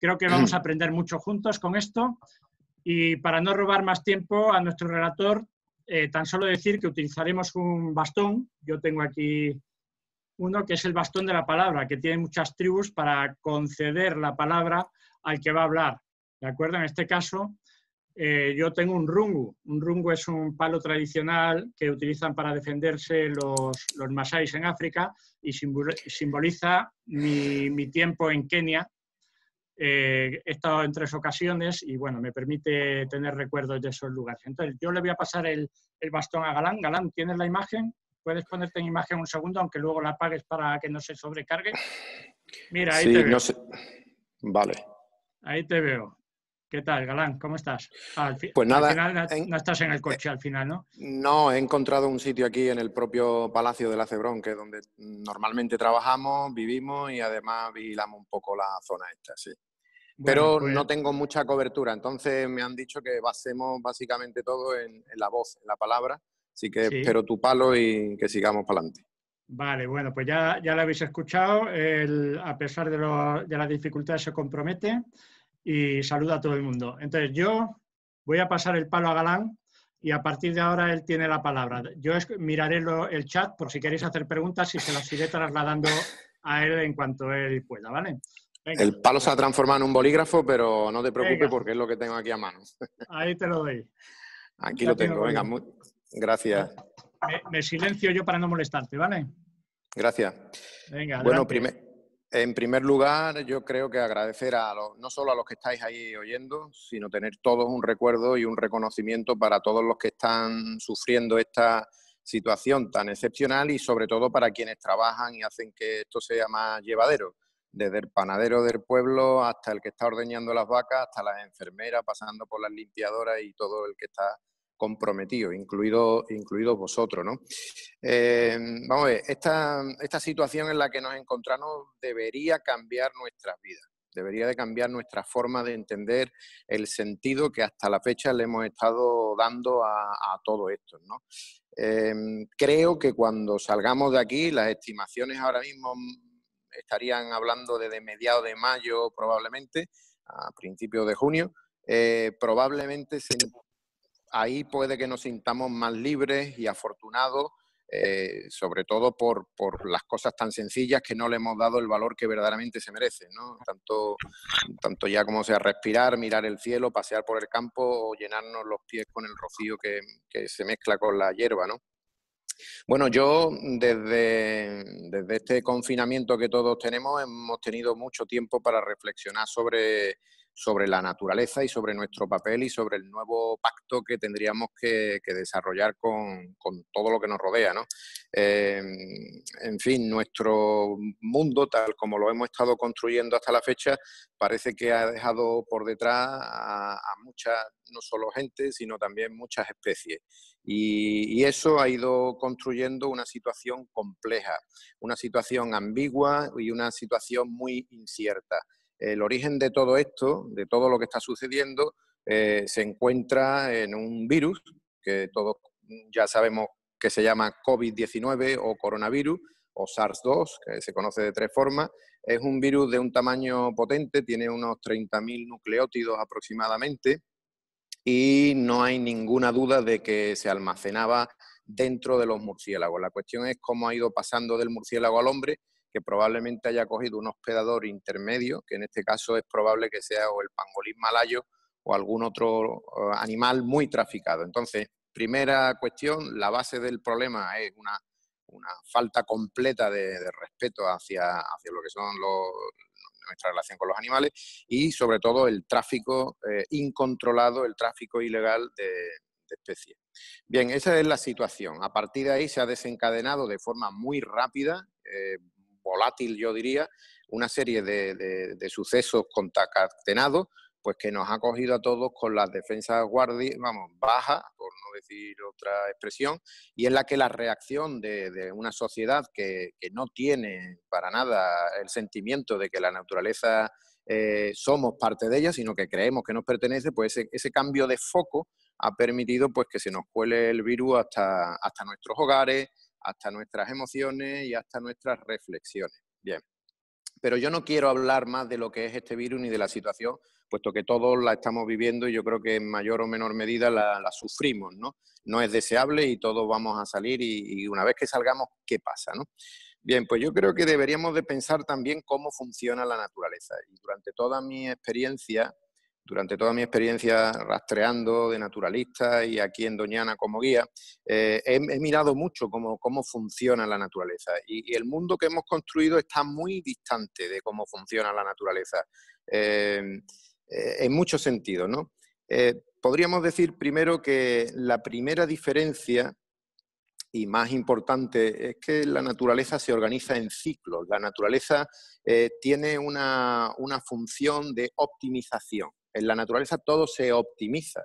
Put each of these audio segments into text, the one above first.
Creo que vamos a aprender mucho juntos con esto. Y para no robar más tiempo a nuestro relator, eh, tan solo decir que utilizaremos un bastón. Yo tengo aquí uno que es el bastón de la palabra, que tiene muchas tribus para conceder la palabra al que va a hablar. ¿De acuerdo? En este caso, eh, yo tengo un rungu. Un rungu es un palo tradicional que utilizan para defenderse los, los masáis en África y simboliza mi, mi tiempo en Kenia eh, he estado en tres ocasiones y bueno, me permite tener recuerdos de esos lugares. Entonces, yo le voy a pasar el, bastón a Galán. Galán, ¿tienes la imagen? Puedes ponerte en imagen un segundo, aunque luego la apagues para que no se sobrecargue. Mira, ahí te veo. No sé. Vale. Ahí te veo. ¿Qué tal, Galán? ¿Cómo estás? Al pues nada, final no, no, estás en el eh, coche al final, ¿no? No, he encontrado un sitio aquí en el propio Palacio de la Cebrón, que es donde normalmente trabajamos, vivimos y además vigilamos un poco la zona esta, sí. Pero pues no tengo mucha cobertura, entonces me han dicho que basemos básicamente todo en, la voz, en la palabra, así que espero tu palo y que sigamos para adelante. Vale, bueno, pues ya, ya lo habéis escuchado, a pesar de, las dificultades se compromete y saluda a todo el mundo. Entonces yo voy a pasar el palo a Galán y a partir de ahora él tiene la palabra. Yo miraré el chat por si queréis hacer preguntas y se las iré trasladando a él en cuanto él pueda, ¿vale? El palo se ha transformado en un bolígrafo, pero no te preocupes porque es lo que tengo aquí a mano. Ahí te lo doy. Aquí lo tengo. Venga, gracias. Me, silencio yo para no molestarte, ¿vale? Gracias. Venga, bueno, en primer lugar, yo creo que agradecer a no solo a los que estáis ahí oyendo, sino tener todos un recuerdo y un reconocimiento para todos los que están sufriendo esta situación tan excepcional y sobre todo para quienes trabajan y hacen que esto sea más llevadero desde el panadero del pueblo hasta el que está ordeñando las vacas, hasta las enfermeras, pasando por las limpiadoras y todo el que está comprometido, incluidos vosotros. ¿no? Eh, vamos a ver, esta, esta situación en la que nos encontramos debería cambiar nuestras vidas, debería de cambiar nuestra forma de entender el sentido que hasta la fecha le hemos estado dando a, todo esto. ¿no? Eh, creo que cuando salgamos de aquí, las estimaciones ahora mismo estarían hablando desde mediados de mayo probablemente, a principios de junio, eh, probablemente ahí puede que nos sintamos más libres y afortunados, eh, sobre todo por, por, las cosas tan sencillas que no le hemos dado el valor que verdaderamente se merece, ¿no? tanto, tanto ya como sea respirar, mirar el cielo, pasear por el campo o llenarnos los pies con el rocío que, que se mezcla con la hierba. ¿no? Bueno, yo desde, este confinamiento que todos tenemos hemos tenido mucho tiempo para reflexionar sobre sobre la naturaleza y sobre nuestro papel y sobre el nuevo pacto que tendríamos que, desarrollar con, todo lo que nos rodea. Eh, en fin, nuestro mundo, tal como lo hemos estado construyendo hasta la fecha, parece que ha dejado por detrás a, muchas, no solo gente, sino también muchas especies. y, eso ha ido construyendo una situación compleja, una situación ambigua y una situación muy incierta el origen de todo esto, de todo lo que está sucediendo, eh, se encuentra en un virus que todos ya sabemos que se llama COVID-19 o coronavirus o SARS-2, que se conoce de tres formas. Es un virus de un tamaño potente, tiene unos 30.000 nucleótidos aproximadamente y no hay ninguna duda de que se almacenaba dentro de los murciélagos. La cuestión es cómo ha ido pasando del murciélago al hombre que probablemente haya cogido un hospedador intermedio, que en este caso es probable que sea o el pangolín malayo o algún otro eh, animal muy traficado. Entonces, primera cuestión, la base del problema es una, falta completa de, respeto hacia, lo que son nuestra relación con los animales y sobre todo el tráfico eh, incontrolado, el tráfico ilegal de, especies. Bien, esa es la situación. A partir de ahí se ha desencadenado de forma muy rápida eh, volátil, yo diría, una serie de, sucesos contacatenados, pues que nos ha cogido a todos con las defensas guardi, vamos, baja, por no decir otra expresión, y en la que la reacción de, una sociedad que, no tiene para nada el sentimiento de que la naturaleza eh, somos parte de ella, sino que creemos que nos pertenece, pues ese, cambio de foco ha permitido pues que se nos cuele el virus hasta, hasta nuestros hogares, hasta nuestras emociones y hasta nuestras reflexiones. Bien, pero yo no quiero hablar más de lo que es este virus ni de la situación, puesto que todos la estamos viviendo y yo creo que en mayor o menor medida la, sufrimos, ¿no? No es deseable y todos vamos a salir y, una vez que salgamos, ¿qué pasa, no? Bien, pues yo creo que deberíamos de pensar también cómo funciona la naturaleza. Y durante toda mi experiencia durante toda mi experiencia rastreando de naturalista y aquí en Doñana como guía, eh, he, mirado mucho cómo, cómo funciona la naturaleza y, el mundo que hemos construido está muy distante de cómo funciona la naturaleza eh, eh, en muchos sentidos. ¿no? podríamos decir primero que la primera diferencia y más importante es que la naturaleza se organiza en ciclos. La naturaleza tiene una, función de optimización. En la naturaleza todo se optimiza.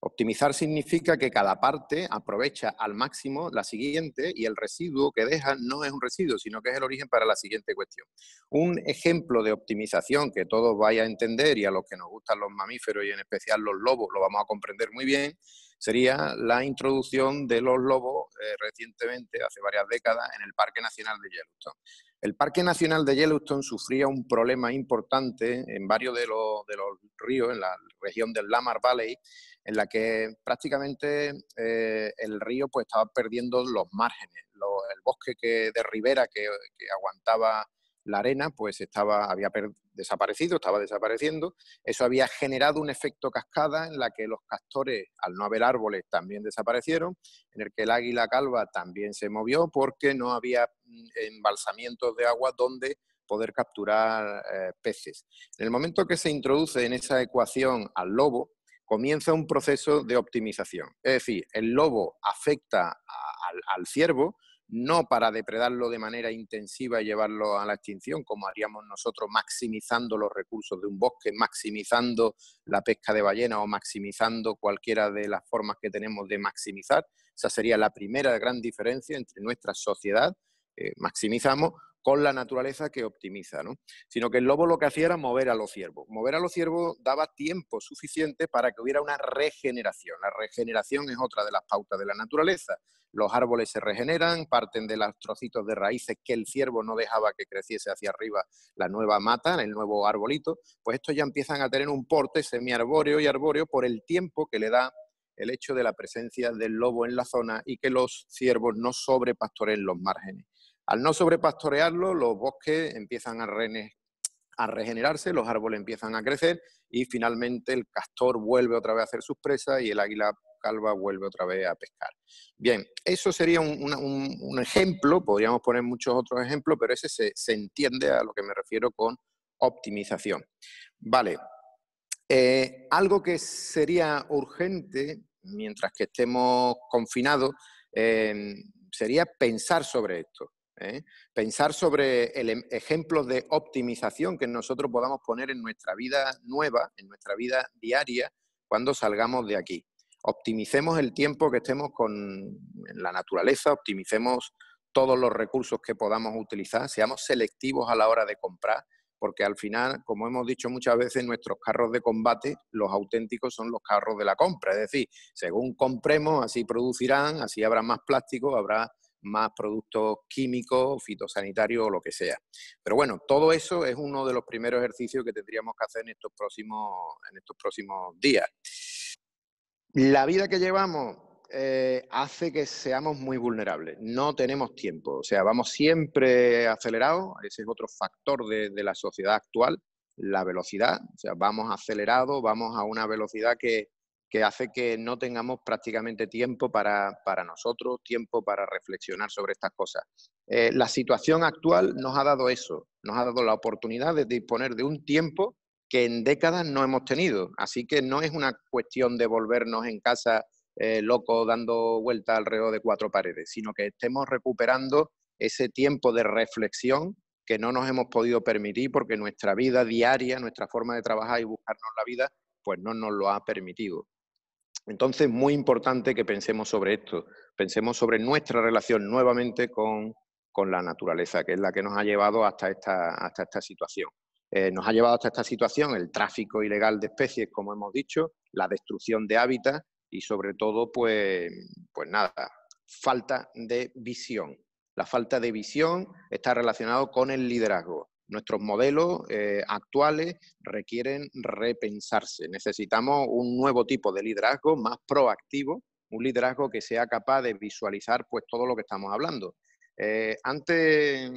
Optimizar significa que cada parte aprovecha al máximo la siguiente y el residuo que deja no es un residuo, sino que es el origen para la siguiente cuestión. Un ejemplo de optimización que todos vaya a entender y a los que nos gustan los mamíferos y en especial los lobos lo vamos a comprender muy bien, sería la introducción de los lobos eh, recientemente, hace varias décadas, en el Parque Nacional de Yellowstone. El Parque Nacional de Yellowstone sufría un problema importante en varios de los, ríos, en la región del Lamar Valley, en la que prácticamente eh, el río pues, estaba perdiendo los márgenes, el bosque que, de ribera que aguantaba la arena pues estaba, había desaparecido, estaba desapareciendo. Eso había generado un efecto cascada en la que los castores, al no haber árboles, también desaparecieron, en el que el águila calva también se movió porque no había mm, embalsamientos de agua donde poder capturar eh, peces. En el momento que se introduce en esa ecuación al lobo, comienza un proceso de optimización. Es decir, el lobo afecta al ciervo, no para depredarlo de manera intensiva y llevarlo a la extinción, como haríamos nosotros maximizando los recursos de un bosque, maximizando la pesca de ballena o maximizando cualquiera de las formas que tenemos de maximizar. Esa sería la primera gran diferencia entre nuestra sociedad eh, maximizamos con la naturaleza que optimiza, Sino que el lobo lo que hacía era mover a los ciervos. Mover a los ciervos daba tiempo suficiente para que hubiera una regeneración. La regeneración es otra de las pautas de la naturaleza. Los árboles se regeneran, parten de los trocitos de raíces que el ciervo no dejaba que creciese hacia arriba la nueva mata, el nuevo arbolito, pues estos ya empiezan a tener un porte semiarbóreo y arbóreo por el tiempo que le da el hecho de la presencia del lobo en la zona y que los ciervos no sobrepastoren los márgenes. Al no sobrepastorearlo, los bosques empiezan a, regenerarse, los árboles empiezan a crecer y finalmente el castor vuelve otra vez a hacer sus presas y el águila calva vuelve otra vez a pescar. Bien, eso sería un, ejemplo, podríamos poner muchos otros ejemplos, pero ese se, entiende a lo que me refiero con optimización. Vale, eh, algo que sería urgente mientras que estemos confinados eh, sería pensar sobre esto. ¿eh? Pensar sobre el em, ejemplo de optimización que nosotros podamos poner en nuestra vida nueva, en nuestra vida diaria, cuando salgamos de aquí. Optimicemos el tiempo que estemos con la naturaleza, optimicemos todos los recursos que podamos utilizar, seamos selectivos a la hora de comprar, porque al final, como hemos dicho muchas veces, nuestros carros de combate, los auténticos, son los carros de la compra. Es decir, según compremos, así producirán, así habrá más plástico, habrá más productos químicos, fitosanitarios o lo que sea. Pero bueno, todo eso es uno de los primeros ejercicios que tendríamos que hacer en estos próximos, en estos próximos días. La vida que llevamos eh, hace que seamos muy vulnerables. No tenemos tiempo, o sea, vamos siempre acelerados, ese es otro factor de, de la sociedad actual, la velocidad, o sea, vamos acelerados, vamos a una velocidad que, que hace que no tengamos prácticamente tiempo para, nosotros, tiempo para reflexionar sobre estas cosas. Eh, la situación actual nos ha dado eso, nos ha dado la oportunidad de disponer de un tiempo que en décadas no hemos tenido. Así que no es una cuestión de volvernos en casa eh, locos dando vueltas alrededor de cuatro paredes, sino que estemos recuperando ese tiempo de reflexión que no nos hemos podido permitir porque nuestra vida diaria, nuestra forma de trabajar y buscarnos la vida, pues no nos lo ha permitido. Entonces, muy importante que pensemos sobre esto, pensemos sobre nuestra relación nuevamente con, la naturaleza, que es la que nos ha llevado hasta esta, situación. Eh, nos ha llevado hasta esta situación el tráfico ilegal de especies, como hemos dicho, la destrucción de hábitat y sobre todo, pues, pues nada, falta de visión. La falta de visión está relacionado con el liderazgo. Nuestros modelos eh, actuales requieren repensarse. Necesitamos un nuevo tipo de liderazgo más proactivo, un liderazgo que sea capaz de visualizar pues, todo lo que estamos hablando. Eh, antes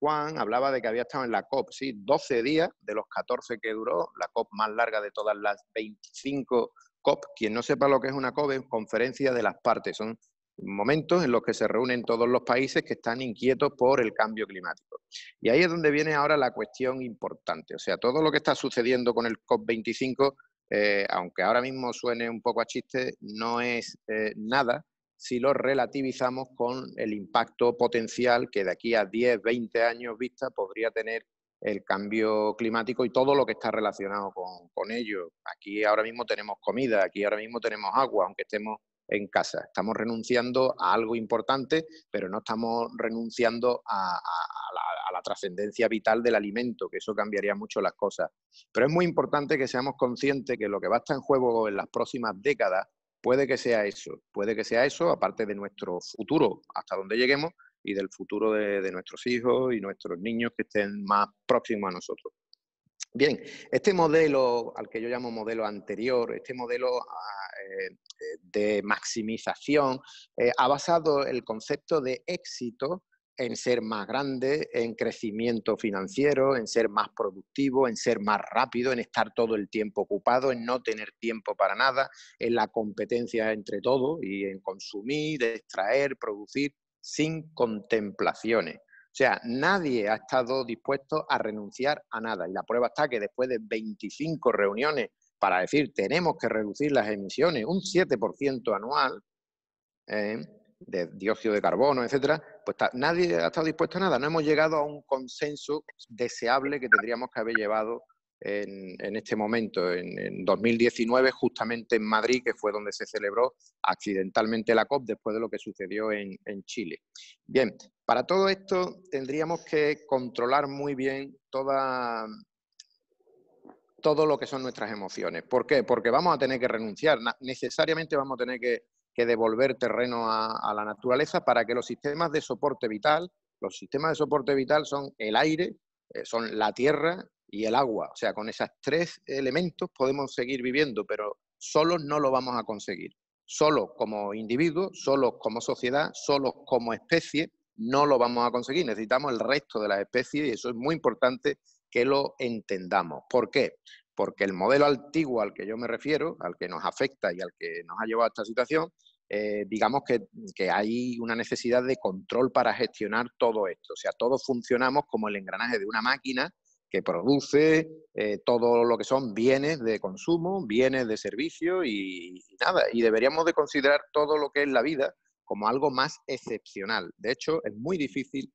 Juan hablaba de que había estado en la COP, sí, 12 días de los 14 que duró, la COP más larga de todas las 25 COP. Quien no sepa lo que es una COP es conferencia de las partes, son momentos en los que se reúnen todos los países que están inquietos por el cambio climático. Y ahí es donde viene ahora la cuestión importante. O sea, todo lo que está sucediendo con el COP25, eh, aunque ahora mismo suene un poco a chiste, no es eh, nada si lo relativizamos con el impacto potencial que de aquí a 10, 20 años vista podría tener el cambio climático y todo lo que está relacionado con, con ello. Aquí ahora mismo tenemos comida, aquí ahora mismo tenemos agua, aunque estemos en casa. Estamos renunciando a algo importante, pero no estamos renunciando a, la, trascendencia vital del alimento, que eso cambiaría mucho las cosas. Pero es muy importante que seamos conscientes que lo que va a estar en juego en las próximas décadas puede que sea eso, puede que sea eso, aparte de nuestro futuro, hasta donde lleguemos, y del futuro de nuestros hijos y nuestros niños que estén más próximos a nosotros. Bien, este modelo al que yo llamo modelo anterior, este modelo ah, eh, de maximización, eh, ha basado el concepto de éxito en ser más grande, en crecimiento financiero, en ser más productivo, en ser más rápido, en estar todo el tiempo ocupado, en no tener tiempo para nada, en la competencia entre todos y en consumir, extraer, producir sin contemplaciones. O sea, nadie ha estado dispuesto a renunciar a nada. Y la prueba está que después de 25 reuniones para decir tenemos que reducir las emisiones un 7% anual ¿eh? de dióxido de carbono, etcétera, pues nadie ha estado dispuesto a nada. No hemos llegado a un consenso deseable que tendríamos que haber llevado en, este momento, en, 2019, justamente en Madrid, que fue donde se celebró accidentalmente la COP después de lo que sucedió en, Chile. Bien, para todo esto tendríamos que controlar muy bien todo lo que son nuestras emociones. ¿Por qué? Porque vamos a tener que renunciar, necesariamente vamos a tener que, devolver terreno a, la naturaleza para que los sistemas de soporte vital, los sistemas de soporte vital son el aire, eh, son la tierra y el agua. O sea, con esos tres elementos podemos seguir viviendo, pero solo no lo vamos a conseguir. Solo como individuos, solo como sociedad, solo como especie, no lo vamos a conseguir. Necesitamos el resto de las especies y eso es muy importante que lo entendamos. ¿Por qué? Porque el modelo antiguo al que yo me refiero, al que nos afecta y al que nos ha llevado a esta situación, eh, digamos que, que, hay una necesidad de control para gestionar todo esto. O sea, todos funcionamos como el engranaje de una máquina que produce eh, todo lo que son bienes de consumo, bienes de servicio y, nada. Y deberíamos de considerar todo lo que es la vida como algo más excepcional. De hecho, es muy difícil,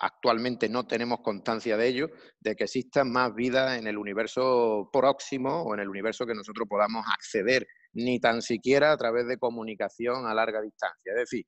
actualmente no tenemos constancia de ello, de que exista más vida en el universo próximo o en el universo que nosotros podamos acceder, ni tan siquiera a través de comunicación a larga distancia. Es decir,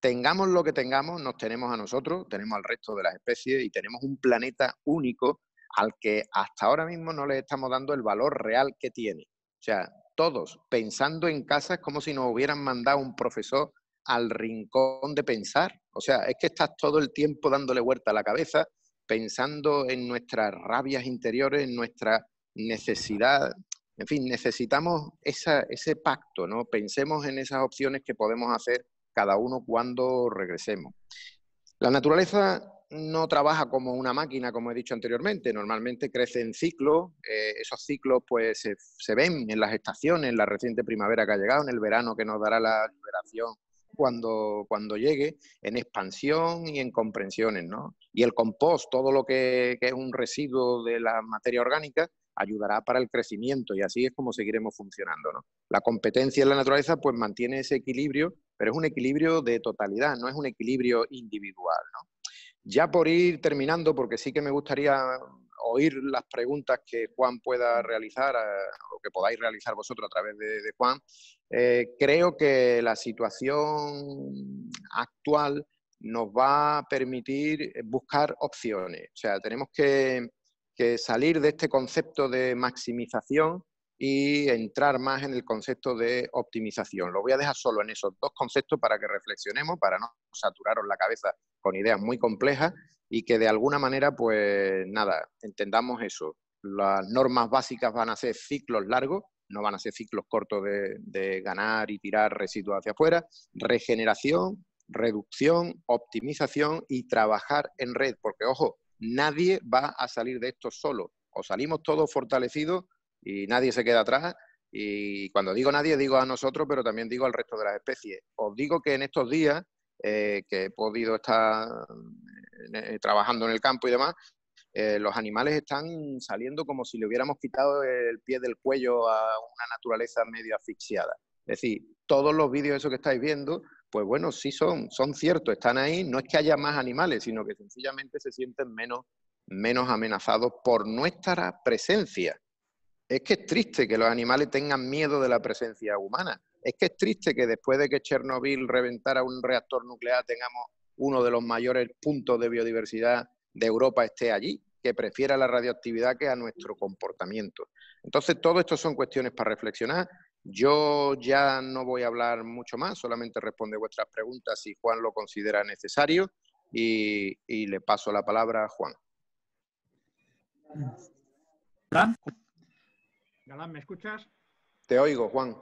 tengamos lo que tengamos, nos tenemos a nosotros, tenemos al resto de las especies y tenemos un planeta único al que hasta ahora mismo no le estamos dando el valor real que tiene. O sea, todos pensando en casa es como si nos hubieran mandado un profesor al rincón de pensar. O sea, es que estás todo el tiempo dándole vuelta a la cabeza, pensando en nuestras rabias interiores, en nuestra necesidad. En fin, necesitamos esa, ese pacto, ¿no? Pensemos en esas opciones que podemos hacer cada uno cuando regresemos. La naturaleza no trabaja como una máquina, como he dicho anteriormente, normalmente crece en ciclos, eh, esos ciclos pues se, ven en las estaciones, en la reciente primavera que ha llegado, en el verano que nos dará la liberación cuando, cuando llegue, en expansión y en comprensiones, ¿no? Y el compost, todo lo que, que es un residuo de la materia orgánica, ayudará para el crecimiento y así es como seguiremos funcionando. ¿no? La competencia en la naturaleza pues mantiene ese equilibrio, pero es un equilibrio de totalidad, no es un equilibrio individual. ¿no? Ya por ir terminando, porque sí que me gustaría mm, oír las preguntas que Juan pueda realizar eh, o que podáis realizar vosotros a través de, Juan, eh, creo que la situación actual nos va a permitir buscar opciones. O sea, tenemos que salir de este concepto de maximización y entrar más en el concepto de optimización. Lo voy a dejar solo en esos dos conceptos para que reflexionemos, para no saturaros la cabeza con ideas muy complejas y que de alguna manera, pues nada, entendamos eso. Las normas básicas van a ser ciclos largos, no van a ser ciclos cortos de, ganar y tirar residuos hacia afuera, regeneración, reducción, optimización y trabajar en red, porque ojo, nadie va a salir de esto solo. O salimos todos fortalecidos y nadie se queda atrás. Y cuando digo nadie, digo a nosotros, pero también digo al resto de las especies. Os digo que en estos días eh, que he podido estar eh, eh, trabajando en el campo y demás, los animales están saliendo como si le hubiéramos quitado el pie del cuello a una naturaleza medio asfixiada. Es decir, todos los vídeos esos que estáis viendo, pues bueno, sí son, son ciertos, están ahí. No es que haya más animales, sino que sencillamente se sienten menos, menos amenazados por nuestra presencia. Es que es triste que los animales tengan miedo de la presencia humana. Es que es triste que después de que Chernobyl reventara un reactor nuclear tengamos uno de los mayores puntos de biodiversidad de Europa esté allí, que prefiera la radioactividad que a nuestro comportamiento. Entonces, todo esto son cuestiones para reflexionar. Yo ya no voy a hablar mucho más, solamente responde vuestras preguntas si Juan lo considera necesario y, le paso la palabra a Juan. ¿me escuchas? Te oigo, Juan.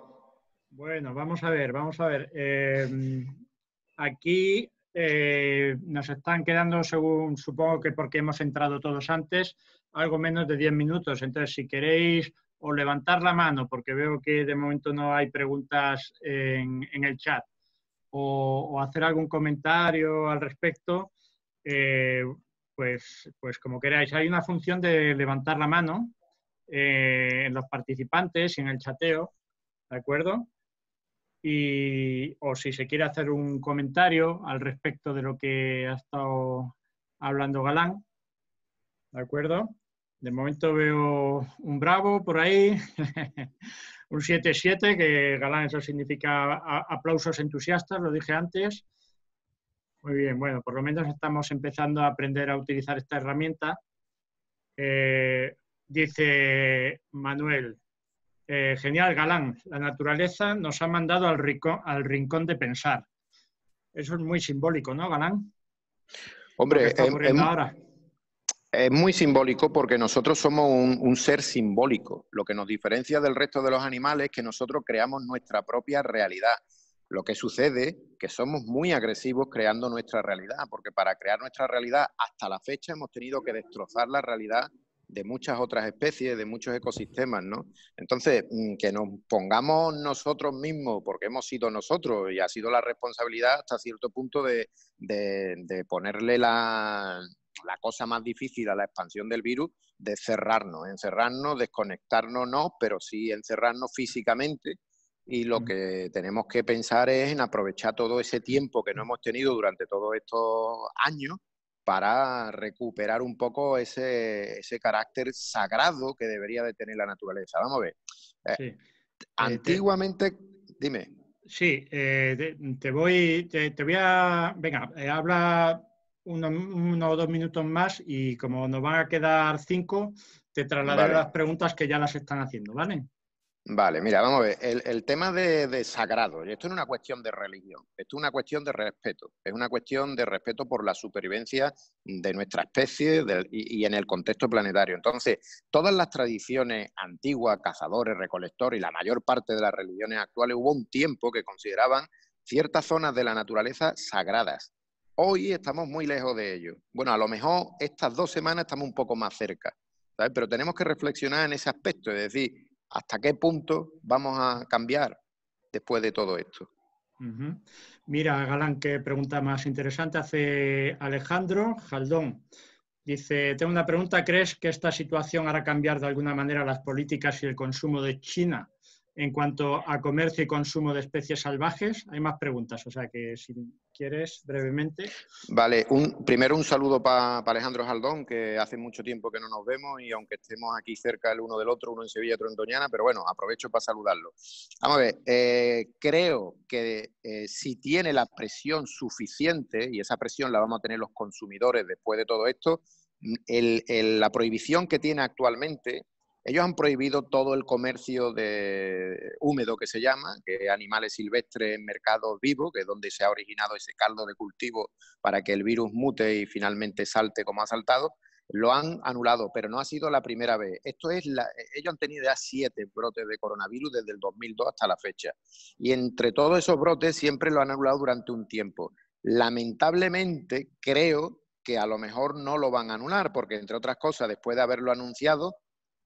Bueno, vamos a ver, vamos a ver. Em, aquí eh, nos están quedando, según supongo que porque hemos entrado todos antes, algo menos de 10 minutos. Entonces, si queréis o levantar la mano, porque veo que de momento no hay preguntas en, el chat, o, hacer algún comentario al respecto, eh, pues, pues como queráis. Hay una función de levantar la mano eh, en los participantes y en el chateo, ¿de acuerdo? Y, o si se quiere hacer un comentario al respecto de lo que ha estado hablando Galán, ¿de acuerdo? De momento veo un bravo por ahí, un 7-7, que Galán eso significa aplausos entusiastas, lo dije antes. Muy bien, bueno, por lo menos estamos empezando a aprender a utilizar esta herramienta. Eh, dice Manuel. Eh, genial, Galán. La naturaleza nos ha mandado al rincón, al rincón de pensar. Eso es muy simbólico, ¿no, Galán? Hombre, em, em, Es muy simbólico porque nosotros somos un, un, ser simbólico. Lo que nos diferencia del resto de los animales es que nosotros creamos nuestra propia realidad. Lo que sucede es que somos muy agresivos creando nuestra realidad, porque para crear nuestra realidad hasta la fecha hemos tenido que destrozar la realidad de muchas otras especies, de muchos ecosistemas, ¿no? Entonces, mm, que nos pongamos nosotros mismos, porque hemos sido nosotros y ha sido la responsabilidad hasta cierto punto de, ponerle la, la cosa más difícil a la expansión del virus de cerrarnos, encerrarnos, desconectarnos no, pero sí encerrarnos físicamente. Y lo mm. que tenemos que pensar es en aprovechar todo ese tiempo que no hemos tenido durante todos estos años para recuperar un poco ese, ese, carácter sagrado que debería de tener la naturaleza. Vamos a ver. Eh, eh, antiguamente, dime. Sí, eh, te, voy, te, voy a, venga, habla unos o dos minutos más y como nos van a quedar cinco, te trasladaré las preguntas que ya las están haciendo, ¿vale? Vale, mira, vamos a ver, el, tema de, sagrado, sagrado, esto no es una cuestión de religión, esto es una cuestión de respeto, es una cuestión de respeto por la supervivencia de nuestra especie y, en el contexto planetario. Entonces, todas las tradiciones antiguas, cazadores, recolectores y la mayor parte de las religiones actuales, hubo un tiempo que consideraban ciertas zonas de la naturaleza sagradas. Hoy estamos muy lejos de ello. Bueno, a lo mejor estas dos semanas estamos un poco más cerca, ¿sabes? pero tenemos que reflexionar en ese aspecto, es decir, ¿Hasta qué punto vamos a cambiar después de todo esto? Mira, Galán, qué pregunta más interesante hace Alejandro Jaldón. Dice, tengo una pregunta, ¿crees que esta situación hará cambiar de alguna manera las políticas y el consumo de China en cuanto a comercio y consumo de especies salvajes, hay más preguntas, o sea que si quieres brevemente. Vale, un, primero un saludo para Alejandro Jaldón, que hace mucho tiempo que no nos vemos y aunque estemos aquí cerca el uno del otro, uno en Sevilla, otro en Doñana, pero bueno, aprovecho para saludarlo. Vamos a ver, eh, creo que eh, si tiene la presión suficiente, y esa presión la vamos a tener los consumidores después de todo esto, la prohibición que tiene actualmente ellos han prohibido todo el comercio de húmedo que se llama, que animales silvestres en mercados vivos, que es donde se ha originado ese caldo de cultivo para que el virus mute y finalmente salte como ha saltado, lo han anulado, pero no ha sido la primera vez. Esto es la, eh, ellos han tenido ya siete brotes de coronavirus desde el 2002 hasta la fecha. Y entre todos esos brotes siempre lo han anulado durante un tiempo. Lamentablemente creo que a lo mejor no lo van a anular, porque entre otras cosas, después de haberlo anunciado,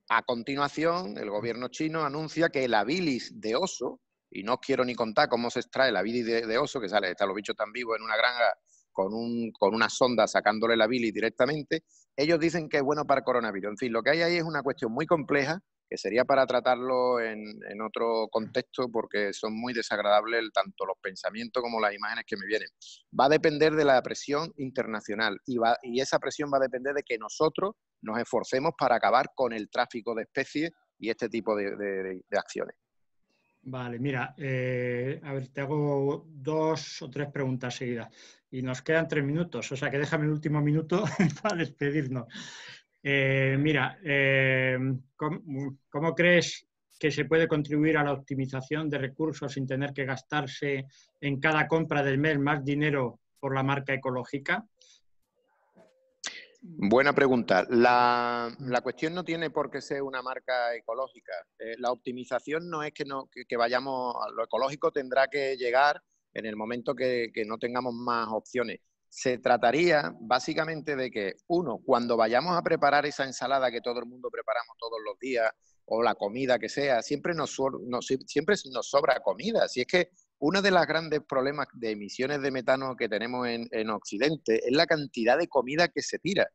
a continuación, el gobierno chino anuncia que la bilis de oso, y no quiero ni contar cómo se extrae la bilis de, oso, que sale, está los bichos tan vivos en una granja con, un, con una sonda sacándole la bilis directamente, ellos dicen que es bueno para coronavirus. En fin, lo que hay ahí es una cuestión muy compleja que sería para tratarlo en, otro contexto porque son muy desagradables tanto los pensamientos como las imágenes que me vienen. Va a depender de la presión internacional y, va, y esa presión va a depender de que nosotros nos esforcemos para acabar con el tráfico de especies y este tipo de, acciones. Vale, mira, eh, a ver, te hago dos o tres preguntas seguidas y nos quedan tres minutos, o sea que déjame el último minuto para despedirnos. Eh, mira, eh, ¿cómo, crees que se puede contribuir a la optimización de recursos sin tener que gastarse en cada compra del mes más dinero por la marca ecológica? Buena pregunta. La, cuestión no tiene por qué ser una marca ecológica. Eh, la optimización no es que, no, que, vayamos a lo ecológico, tendrá que llegar en el momento que no tengamos más opciones se trataría básicamente de que, uno, cuando vayamos a preparar esa ensalada que todo el mundo preparamos todos los días, o la comida que sea, siempre nos, siempre nos sobra comida. Si es que uno de los grandes problemas de emisiones de metano que tenemos en, Occidente es la cantidad de comida que se tira.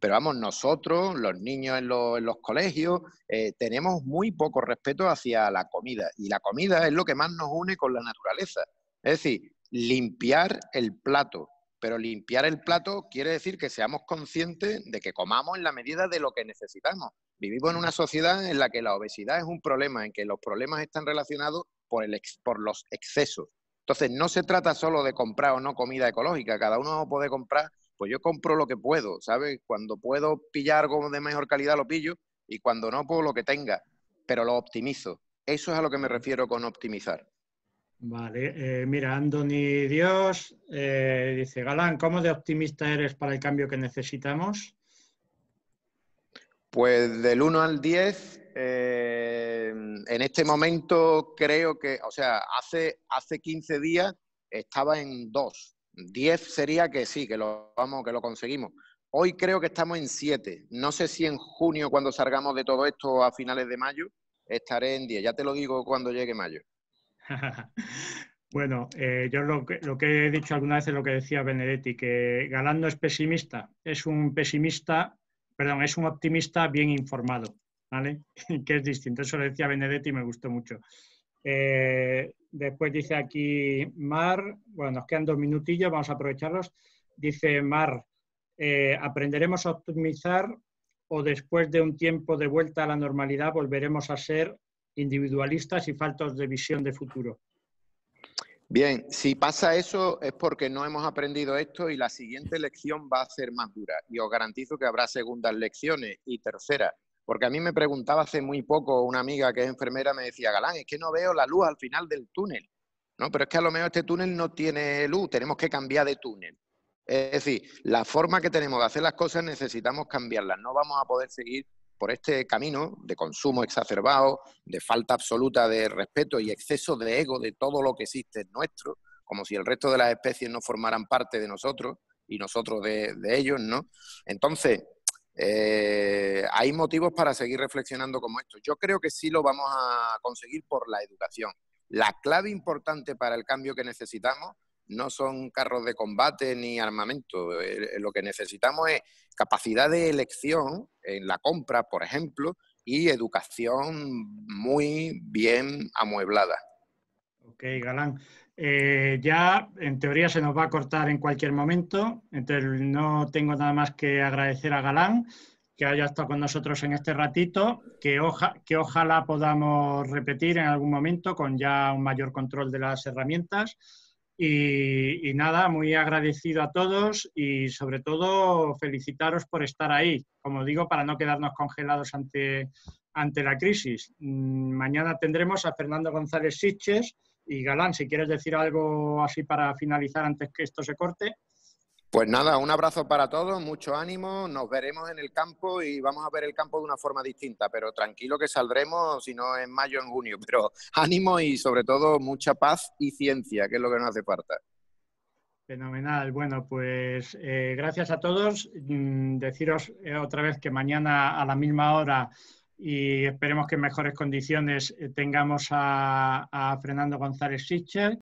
Pero vamos, nosotros, los niños en, los colegios, eh, tenemos muy poco respeto hacia la comida. Y la comida es lo que más nos une con la naturaleza. Es decir, limpiar el plato, pero limpiar el plato quiere decir que seamos conscientes de que comamos en la medida de lo que necesitamos. Vivimos en una sociedad en la que la obesidad es un problema, en que los problemas están relacionados por, el por los excesos. Entonces, no se trata solo de comprar o no comida ecológica, cada uno puede comprar, pues yo compro lo que puedo, ¿sabes? Cuando puedo pillar algo de mejor calidad lo pillo y cuando no, puedo lo que tenga, pero lo optimizo. Eso es a lo que me refiero con optimizar. Vale, eh, mira, Andoni Dios eh, dice, Galán, ¿cómo de optimista eres para el cambio que necesitamos? Pues del 1 al 10, eh, en este momento creo que, o sea, hace, hace 15 días estaba en 2. 10 sería que sí, que lo, vamos, que lo conseguimos. Hoy creo que estamos en 7. No sé si en junio, cuando salgamos de todo esto a finales de mayo, estaré en 10. Ya te lo digo cuando llegue mayo. Bueno, eh, yo lo que, he dicho alguna vez es lo que decía Benedetti, que Galán no es pesimista, es un pesimista, perdón, es un optimista bien informado, ¿vale? que es distinto. Eso lo decía Benedetti y me gustó mucho. Eh, después dice aquí Mar, bueno, nos quedan dos minutillos, vamos a aprovecharlos. Dice Mar, eh, aprenderemos a optimizar o después de un tiempo de vuelta a la normalidad volveremos a ser individualistas y faltos de visión de futuro. Bien, si pasa eso es porque no hemos aprendido esto y la siguiente lección va a ser más dura. Y os garantizo que habrá segundas lecciones y terceras. Porque a mí me preguntaba hace muy poco una amiga que es enfermera, me decía, Galán, es que no veo la luz al final del túnel. No, pero es que a lo mejor este túnel no tiene luz, tenemos que cambiar de túnel. Es decir, la forma que tenemos de hacer las cosas necesitamos cambiarlas. No vamos a poder seguir por este camino de consumo exacerbado, de falta absoluta de respeto y exceso de ego de todo lo que existe es nuestro, como si el resto de las especies no formaran parte de nosotros y nosotros de, ellos, ¿no? Entonces, eh, hay motivos para seguir reflexionando como esto. Yo creo que sí lo vamos a conseguir por la educación. La clave importante para el cambio que necesitamos no son carros de combate ni armamento. Eh, eh, lo que necesitamos es capacidad de elección en la compra, por ejemplo, y educación muy bien amueblada. Ok, Galán. Eh, ya en teoría se nos va a cortar en cualquier momento, entonces no tengo nada más que agradecer a Galán que haya estado con nosotros en este ratito, que ojalá podamos repetir en algún momento con ya un mayor control de las herramientas. Y, nada, muy agradecido a todos y sobre todo felicitaros por estar ahí, como digo, para no quedarnos congelados ante, ante la crisis. Mm, mañana tendremos a Fernando González Siches y Galán, si quieres decir algo así para finalizar antes que esto se corte. Pues nada, un abrazo para todos, mucho ánimo, nos veremos en el campo y vamos a ver el campo de una forma distinta, pero tranquilo que saldremos, si no en mayo o en junio, pero ánimo y sobre todo mucha paz y ciencia, que es lo que nos hace falta. Fenomenal. Bueno, pues eh, gracias a todos. Mm, deciros eh, otra vez que mañana a la misma hora y esperemos que en mejores condiciones eh, tengamos a, a Fernando González Sicher.